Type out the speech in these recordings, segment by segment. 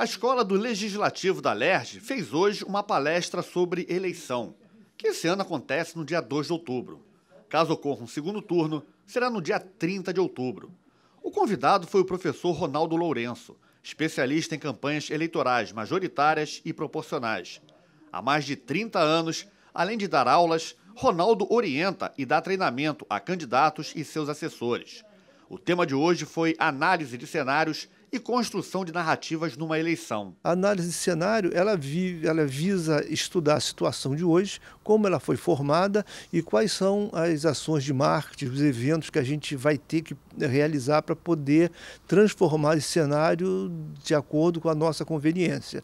A escola do Legislativo da LERJ fez hoje uma palestra sobre eleição, que esse ano acontece no dia 2 de outubro. Caso ocorra um segundo turno, será no dia 30 de outubro. O convidado foi o professor Ronaldo Lourenço, especialista em campanhas eleitorais majoritárias e proporcionais. Há mais de 30 anos, além de dar aulas, Ronaldo orienta e dá treinamento a candidatos e seus assessores. O tema de hoje foi análise de cenários e construção de narrativas numa eleição. A análise de cenário ela, ela visa estudar a situação de hoje, como ela foi formada e quais são as ações de marketing, os eventos que a gente vai ter que realizar para poder transformar esse cenário de acordo com a nossa conveniência.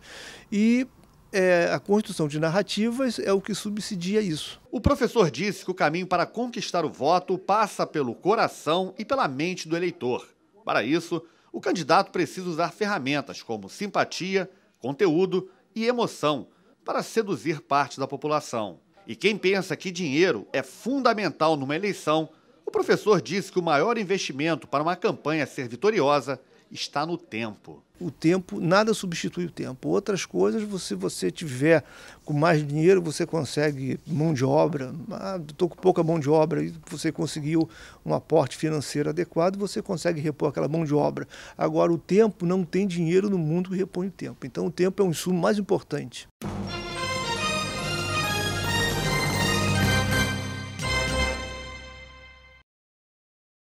E é, a construção de narrativas é o que subsidia isso. O professor disse que o caminho para conquistar o voto passa pelo coração e pela mente do eleitor. Para isso, o candidato precisa usar ferramentas como simpatia, conteúdo e emoção para seduzir parte da população. E quem pensa que dinheiro é fundamental numa eleição, o professor disse que o maior investimento para uma campanha ser vitoriosa está no tempo. O tempo, nada substitui o tempo. Outras coisas, se você, você tiver com mais dinheiro, você consegue mão de obra. Ah, estou com pouca mão de obra e você conseguiu um aporte financeiro adequado, você consegue repor aquela mão de obra. Agora, o tempo não tem dinheiro no mundo que repõe o tempo. Então, o tempo é um insumo mais importante.